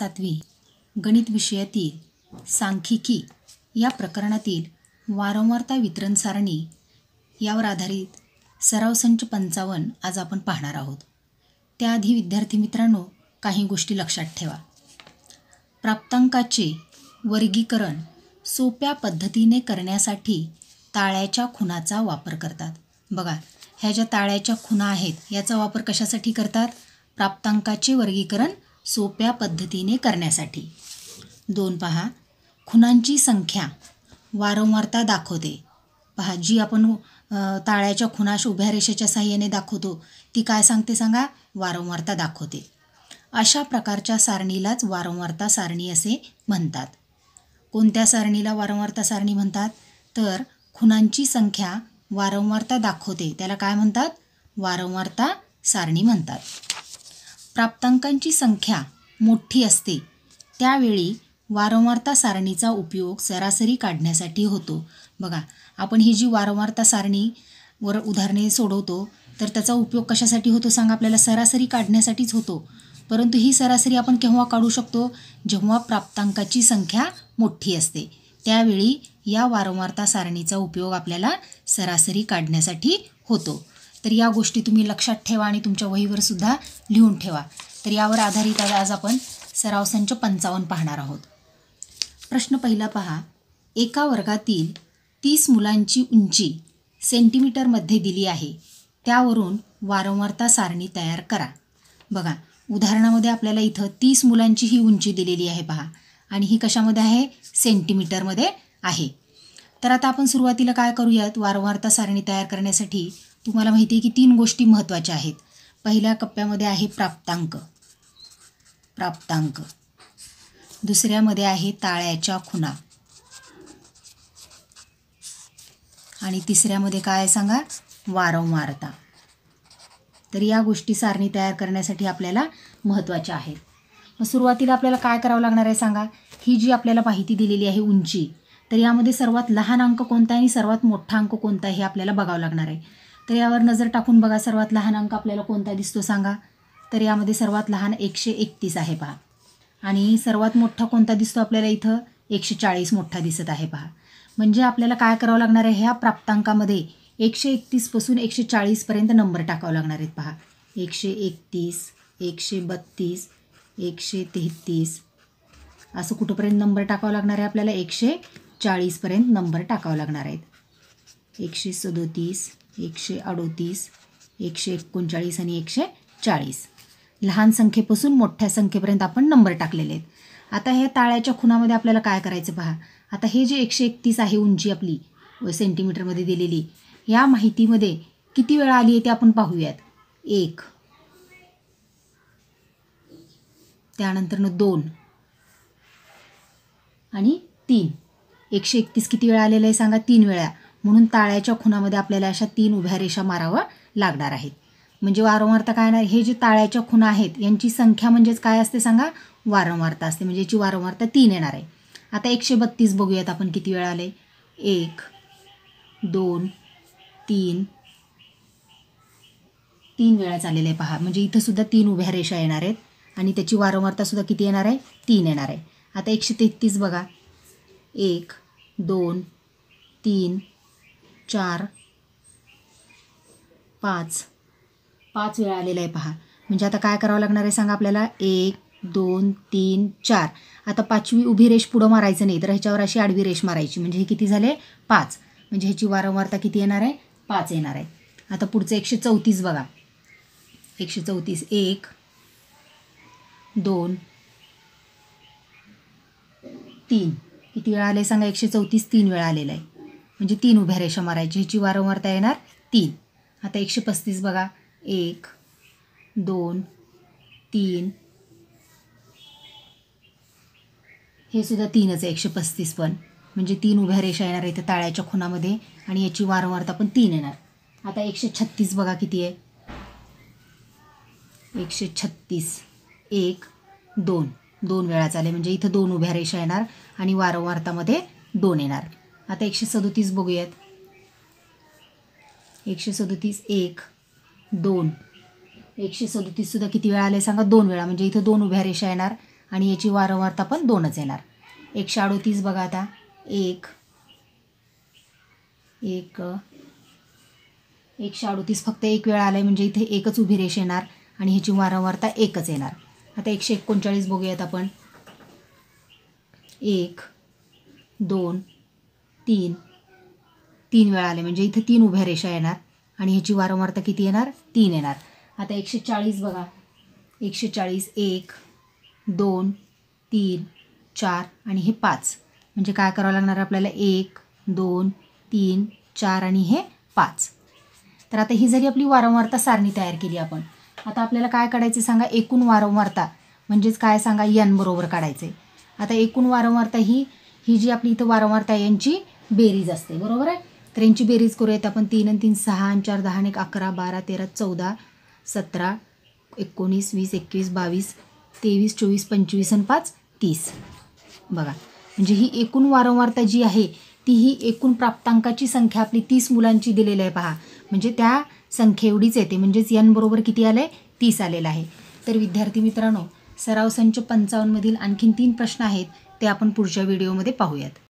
सातवी गणित विषयातील सांख्यिकी या प्रकरणातील वारंवारता वितरण सारणी यावर आधारित सराव संच पंचावन्न आज आपण पाहणार आहोत त्याआधी विद्यार्थी मित्रांनो काही गोष्टी लक्षात ठेवा प्राप्तांकाचे वर्गीकरण सोप्या पद्धतीने करण्यासाठी ताळ्याच्या खुनाचा वापर करतात बघा ह्या ज्या ताळ्याच्या खुना आहेत याचा वापर कशासाठी करतात प्राप्तांकाचे वर्गीकरण सोप्या पद्धतीने करण्यासाठी दोन पहा खुणांची संख्या वारंवारता दाखवते पहा जी आपण ताळ्याच्या खुनाश उभ्या रेषेच्या साह्याने दाखवतो ती काय सांगते सांगा वारंवारता दाखवते अशा प्रकारच्या सारणीलाच वारंवारता सारणी असे म्हणतात कोणत्या सारणीला वारंवारता सारणी म्हणतात तर खुणांची संख्या वारंवारता दाखवते त्याला काय म्हणतात वारंवारता सारणी म्हणतात प्राप्तांकांची संख्या मोठी असते त्यावेळी वारंवारता सारणीचा उपयोग सरासरी काढण्यासाठी होतो बघा आपण ही जी वारंवारता सारणी वर उदाहरणे सोडवतो तर त्याचा उपयोग कशासाठी होतो सांगा आपल्याला सरासरी काढण्यासाठीच होतो परंतु ही सरासरी आपण केव्हा काढू शकतो जेव्हा प्राप्तांकाची संख्या मोठी असते त्यावेळी या वारंवारता सारणीचा उपयोग आपल्याला सरासरी काढण्यासाठी होतो तर या गोष्टी तुम्ही लक्षात ठेवा आणि तुमच्या वहीवर सुद्धा लिहून ठेवा तर यावर आधारित आज आपण सराव संच पंचावन्न पाहणार आहोत प्रश्न पहिला पहा एका वर्गातील तीस मुलांची उंची सेंटीमीटरमध्ये दिली आहे त्यावरून वारंवारता सारणी तयार करा बघा उदाहरणामध्ये आपल्याला इथं तीस मुलांची ही उंची दिलेली आहे पहा आणि ही कशामध्ये आहे सेंटीमीटरमध्ये आहे तर आता आपण सुरुवातीला काय करूयात वारंवारता सारणी तयार करण्यासाठी तुम्हाला माहिती आहे की तीन गोष्टी महत्त्वाच्या आहेत पहिल्या कप्प्यामध्ये आहे प्राप्तांक प्राप्तांक दुसऱ्यामध्ये आहे ताळ्याच्या खुना आणि तिसऱ्यामध्ये काय सांगा वारंवारता तर या गोष्टी सारणी तयार करण्यासाठी आपल्याला महत्त्वाच्या आहेत मग सुरुवातीला आपल्याला काय करावं लागणार आहे सांगा ही जी आपल्याला माहिती दिलेली आहे उंची तर यामध्ये सर्वात लहान अंक कोणता आहे आणि सर्वात मोठा अंक कोणता आहे हे आपल्याला बघावं लागणार आहे तर यावर नजर टाकून बघा सर्वात लहान अंक आपल्याला कोणता दिसतो सांगा तर यामध्ये सर्वात लहान एकशे एकतीस आहे पहा आणि सर्वात मोठा कोणता दिसतो आपल्याला इथं एकशे चाळीस मोठा दिसत आहे पहा म्हणजे आपल्याला काय करावं लागणार आहे ह्या प्राप्तांकामध्ये एकशे एकतीसपासून एकशे चाळीसपर्यंत नंबर टाकावं लागणार आहेत पहा एकशे एकतीस एकशे बत्तीस एकशे तेहतीस असं कुठंपर्यंत नंबर टाकावं लागणार आहे आपल्याला एकशे चाळीसपर्यंत नंबर टाकावं लागणार आहेत एकशे सदोतीस एकशे अडोतीस एकशे एकोणचाळीस आणि एकशे चाळीस लहान संख्येपासून मोठ्या संख्येपर्यंत आपण नंबर टाकलेले आहेत आता हे ताळ्याच्या खुणामध्ये आपल्याला काय करायचं पहा आता हे जे एकशे एकतीस आहे उंची आपली सेंटीमीटरमध्ये दिलेली या माहितीमध्ये किती वेळा आली आहे ते आपण पाहूयात एक त्यानंतरनं दोन आणि तीन एकशे एकतीस किती वेळा आलेलं आहे सांगा तीन वेळा म्हणून ताळ्याच्या खुणामध्ये आपल्याला अशा तीन उभ्या रेषा माराव्या लागणार आहेत म्हणजे वारंवारता काय येणार हे जे ताळ्याच्या खुणा आहेत यांची संख्या म्हणजेच काय असते सांगा वारंवारता असते म्हणजे याची वारंवारता तीन येणार आहे आता एकशे बत्तीस बघूयात आपण किती वेळा आले एक दोन तीन तीन वेळा चाललेलं आहे पहा म्हणजे इथंसुद्धा तीन उभ्या रेषा येणार आहेत आणि त्याची वारंवारता सुद्धा किती येणार आहे तीन येणार आहे आता एकशे तेहतीस बघा एक दोन तीन चार पाच पाच वेळा आलेला आहे पहा म्हणजे आता काय करावं लागणार आहे सांगा आपल्याला एक दोन तीन चार आता पाचवी उभी रेष पुढं मारायचं नाही तर ह्याच्यावर अशी आडवी रेष मारायची म्हणजे हे किती झाले पाच म्हणजे ह्याची वारंवारता किती येणार आहे पाच येणार आहे आता पुढचं एकशे चौतीस बघा एकशे चौतीस एक दोन तीन किती वेळा आले सांगा एकशे चौतीस तीन वेळा आलेला आहे म्हणजे तीन उभ्या रेषा मारायची ह्याची वारंवारता येणार तीन आता एकशे पस्तीस बघा एक दोन तीन हे सुद्धा तीनच आहे एकशे पस्तीस पण म्हणजे तीन उभ्या रेषा येणार इथं ताळ्याच्या खुनामध्ये आणि याची वारंवारता पण तीन येणार आता एकशे छत्तीस बघा किती आहे एकशे छत्तीस एक दोन दोन वेळा चालेल म्हणजे इथं दोन उभ्या रेषा येणार आणि वारंवारतामध्ये दोन येणार आता एकशे सदोतीस बघूयात एकशे सदोतीस एक दोन एकशे सदोतीससुद्धा किती वेळा आले सांगा दोन वेळा म्हणजे इथं दोन उभ्या रेषा येणार आणि याची वारंवारता पण दोनच येणार एकशे अडोतीस बघा आता एक एक एकशे अडोतीस फक्त एक वेळा आलं आहे म्हणजे इथे एकच उभी रेष येणार आणि ह्याची वारंवारता एकच येणार आता एकशे एकोणचाळीस बघूयात आपण एक दोन तीन तीन वेळा आले म्हणजे इथं तीन उभ्या रेषा येणार आणि ह्याची वारंवारता किती येणार तीन येणार आता एकशे चाळीस बघा एकशे चाळीस एक दोन तीन चार आणि हे पाच म्हणजे काय करावं लागणार आपल्याला एक दोन तीन चार आणि हे पाच तर आता ही जरी आपली वारंवारता सारणी तयार केली आपण आता आपल्याला काय काढायचं सांगा एकूण वारंवारता म्हणजेच काय सांगा यन बरोबर काढायचे आता एकूण वारंवारता ही ही जी आपली इथं वारंवारता यांची बेरीज असते बरोबर आहे तर बेरीज करूयात आपण तीन आणि तीन सहा आणि चार दहा आणि एक अकरा बारा तेरा चौदा सतरा एकोणीस वीस एकवीस बावीस तेवीस चोवीस पंचवीस आणि पाच तीस बघा म्हणजे ही एकूण वारंवारता जी आहे ती ही एकूण प्राप्तांकाची संख्या आपली तीस मुलांची दिलेली आहे पहा म्हणजे त्या एवढीच येते म्हणजेच बरोबर किती आलं आहे तीस आलेलं आहे तर विद्यार्थी मित्रांनो सराव संच पंचावन्नमधील आणखीन तीन प्रश्न आहेत ते आपण पुढच्या व्हिडिओमध्ये पाहूयात